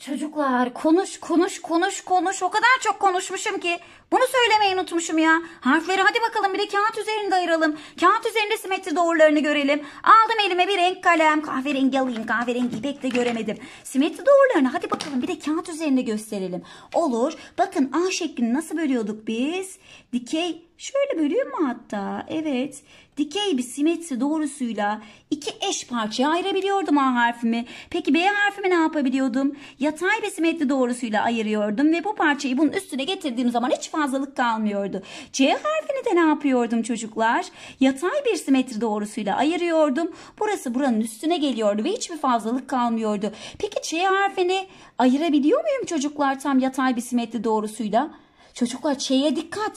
Çocuklar konuş konuş konuş konuş o kadar çok konuşmuşum ki bunu söylemeyi unutmuşum ya. Harfleri hadi bakalım bir de kağıt üzerinde ayıralım. Kağıt üzerinde simetri doğrularını görelim. Aldım elime bir renk kalem kahverengi alayım kahverengi pek de göremedim. Simetri doğrularını hadi bakalım bir de kağıt üzerinde gösterelim. Olur bakın A şeklini nasıl bölüyorduk biz? Dikey Şöyle bölüyor mu hatta? Evet. Dikey bir simetri doğrusuyla iki eş parçaya ayırabiliyordum A harfimi. Peki B harfimi ne yapabiliyordum? Yatay bir simetri doğrusuyla ayırıyordum ve bu parçayı bunun üstüne getirdiğim zaman hiç fazlalık kalmıyordu. C harfini de ne yapıyordum çocuklar? Yatay bir simetri doğrusuyla ayırıyordum. Burası buranın üstüne geliyordu ve hiçbir fazlalık kalmıyordu. Peki C harfini ayırabiliyor muyum çocuklar tam yatay bir simetri doğrusuyla? Çocuklar Ç'ye dikkat.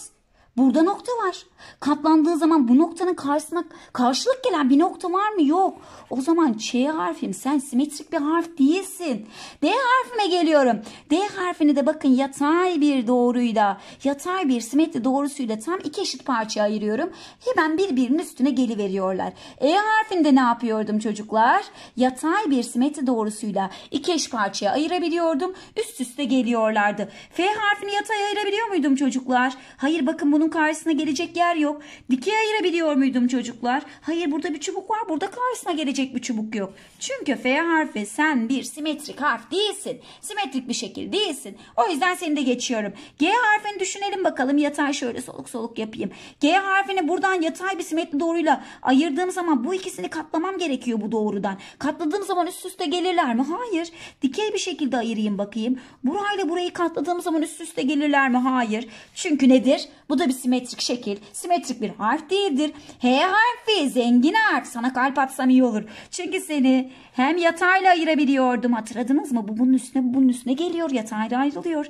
Burada nokta var. Katlandığı zaman bu noktanın karşısına karşılık gelen bir nokta var mı? Yok. O zaman Ç harfim sen simetrik bir harf değilsin. D harfime geliyorum. D harfini de bakın yatay bir doğruyla, yatay bir simetri doğrusuyla tam iki eşit parçaya ayırıyorum. Hemen birbirinin üstüne geliveriyorlar. E harfinde ne yapıyordum çocuklar? Yatay bir simetri doğrusuyla iki eş parçaya ayırabiliyordum. Üst üste geliyorlardı. F harfini yatay ayırabiliyor muydum çocuklar? Hayır bakın bu bunun karşısına gelecek yer yok. Dikey ayırabiliyor muydum çocuklar? Hayır burada bir çubuk var. Burada karşısına gelecek bir çubuk yok. Çünkü F harfi sen bir simetrik harf değilsin. Simetrik bir şekil değilsin. O yüzden seni de geçiyorum. G harfini düşünelim bakalım. Yatay şöyle soluk soluk yapayım. G harfini buradan yatay bir simetri doğruyla ayırdığım zaman bu ikisini katlamam gerekiyor bu doğrudan. Katladığım zaman üst üste gelirler mi? Hayır. Dikey bir şekilde ayırayım bakayım. Burayla burayı katladığım zaman üst üste gelirler mi? Hayır. Çünkü nedir? Bu da bir simetrik şekil, simetrik bir harf değildir. H harfi zengin harf. Sana kalp atsam iyi olur. Çünkü seni hem yatayla ayırabiliyordum. Hatırladınız mı? Bu bunun üstüne bu bunun üstüne geliyor. Yatayla ayrılıyor.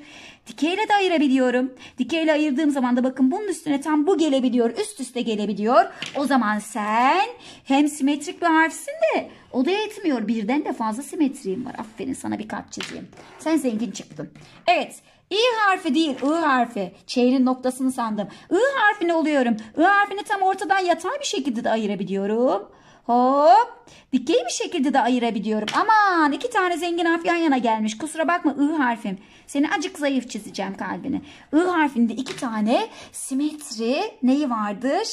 Dikeyle de ayırabiliyorum. Dikeyle ayırdığım zaman da bakın bunun üstüne tam bu gelebiliyor. Üst üste gelebiliyor. O zaman sen hem simetrik bir harfsin de o da yetmiyor. Birden de fazla simetriğim var. Aferin sana bir kalp çizeyim. Sen zengin çıktın. Evet. İ harfi değil I harfi. Çeyrin noktasını sandım. I harfini oluyorum. I harfini tam ortadan yatay bir şekilde de ayırabiliyorum. Hop. Dikey bir şekilde de ayırabiliyorum. Aman iki tane zengin harf yan yana gelmiş. Kusura bakma I harfim. Seni acık zayıf çizeceğim kalbini. I harfinde iki tane simetri neyi vardır?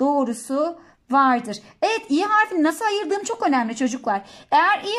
Doğrusu vardır. Evet i harfini nasıl ayırdığım çok önemli çocuklar. Eğer i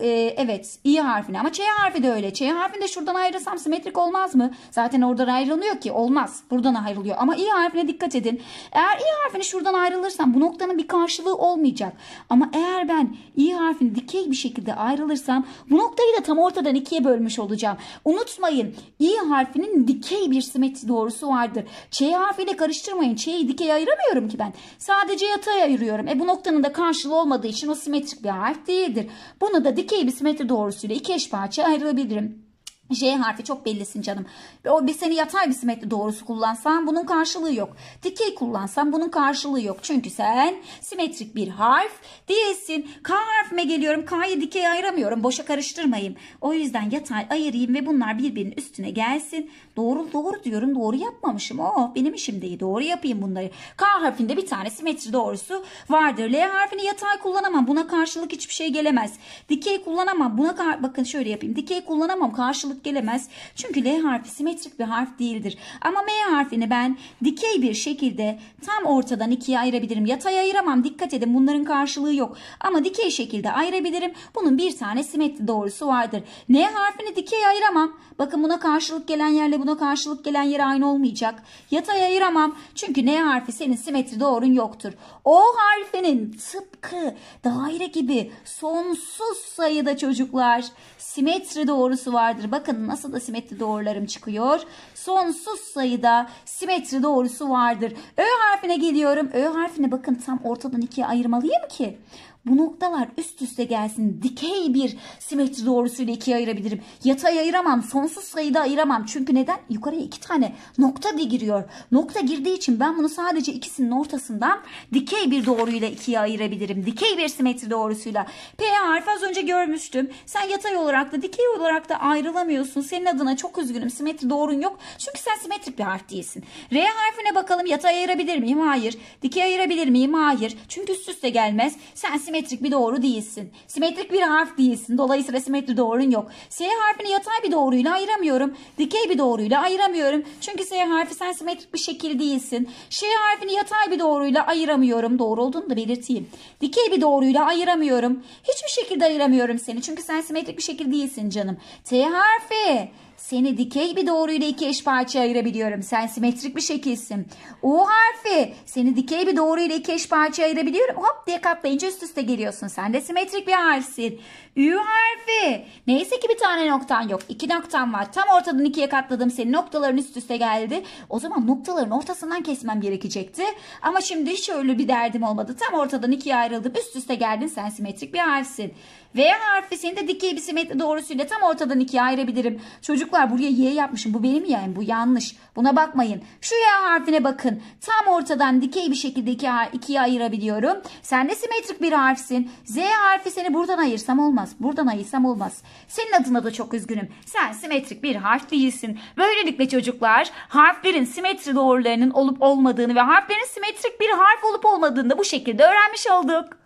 ee, evet i harfini ama ç harfi de öyle. Ç harfinde şuradan ayırırsam simetrik olmaz mı? Zaten oradan ayrılmıyor ki olmaz. Buradan ayrılıyor ama i harfine dikkat edin. Eğer i harfini şuradan ayrılırsam bu noktanın bir karşılığı olmayacak. Ama eğer ben i harfini dikey bir şekilde ayrılırsam bu noktayı da tam ortadan ikiye bölmüş olacağım. Unutmayın i harfinin dikey bir simetri doğrusu vardır. Ç harfiyle karıştırmayın. Ç'yi dikey ayıramıyorum ki ben. Sadece yatay ayırıyorum. E bu noktanın da karşılığı olmadığı için o simetrik bir harf değildir. Bunu da dikey bir simetri doğrusuyla iki eş parçaya ayrılabilirim. J harfi çok bellisin canım. O bir seni yatay bir simetri doğrusu kullansan bunun karşılığı yok. Dikey kullansan bunun karşılığı yok. Çünkü sen simetrik bir harf değilsin. K harfime geliyorum. K'yı dikey ayıramıyorum. Boşa karıştırmayayım. O yüzden yatay ayırayım ve bunlar birbirinin üstüne gelsin. Doğru doğru diyorum. Doğru yapmamışım. Oh benim işim değil. Doğru yapayım bunları. K harfinde bir tane simetri doğrusu vardır. L harfini yatay kullanamam. Buna karşılık hiçbir şey gelemez. Dikey kullanamam. Buna bakın şöyle yapayım. Dikey kullanamam. Karşılık karşılık gelemez. Çünkü L harfi simetrik bir harf değildir. Ama M harfini ben dikey bir şekilde tam ortadan ikiye ayırabilirim. Yatay ayıramam. Dikkat edin bunların karşılığı yok. Ama dikey şekilde ayırabilirim. Bunun bir tane simetri doğrusu vardır. N harfini dikey ayıramam. Bakın buna karşılık gelen yerle buna karşılık gelen yer aynı olmayacak. Yatay ayıramam. Çünkü N harfi senin simetri doğrun yoktur. O harfinin tıpkı daire gibi sonsuz sayıda çocuklar simetri doğrusu vardır. Bakın Bakın nasıl da simetri doğrularım çıkıyor. Sonsuz sayıda simetri doğrusu vardır. Ö harfine geliyorum. Ö harfine bakın tam ortadan ikiye ayırmalıyım ki. Bu noktalar üst üste gelsin. Dikey bir simetri doğrusuyla ikiye ayırabilirim. Yatay ayıramam. Sonsuz sayıda ayıramam. Çünkü neden? Yukarıya iki tane nokta de giriyor. Nokta girdiği için ben bunu sadece ikisinin ortasından dikey bir doğruyla ikiye ayırabilirim. Dikey bir simetri doğrusuyla. P harfi az önce görmüştüm. Sen yatay olarak da dikey olarak da ayrılamıyorsun. Senin adına çok üzgünüm. Simetri doğrun yok. Çünkü sen simetrik bir harf değilsin. R harfine bakalım. Yatay ayırabilir miyim? Hayır. Dikey ayırabilir miyim? Hayır. Çünkü üst üste gelmez. Sen simetrik simetrik bir doğru değilsin. Simetrik bir harf değilsin. Dolayısıyla simetri doğrun yok. S harfini yatay bir doğruyla ayıramıyorum. Dikey bir doğruyla ayıramıyorum. Çünkü S harfi sen simetrik bir şekil değilsin. Ş harfini yatay bir doğruyla ayıramıyorum. Doğru olduğunu da belirteyim. Dikey bir doğruyla ayıramıyorum. Hiçbir şekilde ayıramıyorum seni. Çünkü sen simetrik bir şekil değilsin canım. T harfi seni dikey bir doğruyla iki eş parçaya ayırabiliyorum. Sen simetrik bir şekilsin. U harfi. Seni dikey bir doğruyla iki eş parçaya ayırabiliyorum. Hop diye katlayınca üst üste geliyorsun. Sen de simetrik bir harfsin. Ü harfi. Neyse ki bir tane noktan yok. İki noktan var. Tam ortadan ikiye katladım. Senin noktaların üst üste geldi. O zaman noktaların ortasından kesmem gerekecekti. Ama şimdi hiç öyle bir derdim olmadı. Tam ortadan ikiye ayrıldım. Üst üste geldin. Sen simetrik bir harfsin. V harfi seni de dikey bir simetri doğrusuyla tam ortadan ikiye ayırabilirim. Çocuk Çocuklar buraya Y yapmışım. Bu benim yani Bu yanlış. Buna bakmayın. Şu Y harfine bakın. Tam ortadan dikey bir şekilde iki, ikiye ayırabiliyorum. Sen de simetrik bir harfsin. Z harfi seni buradan ayırsam olmaz. Buradan ayırsam olmaz. Senin adına da çok üzgünüm. Sen simetrik bir harf değilsin. Böylelikle çocuklar harflerin simetri doğrularının olup olmadığını ve harflerin simetrik bir harf olup olmadığını da bu şekilde öğrenmiş olduk.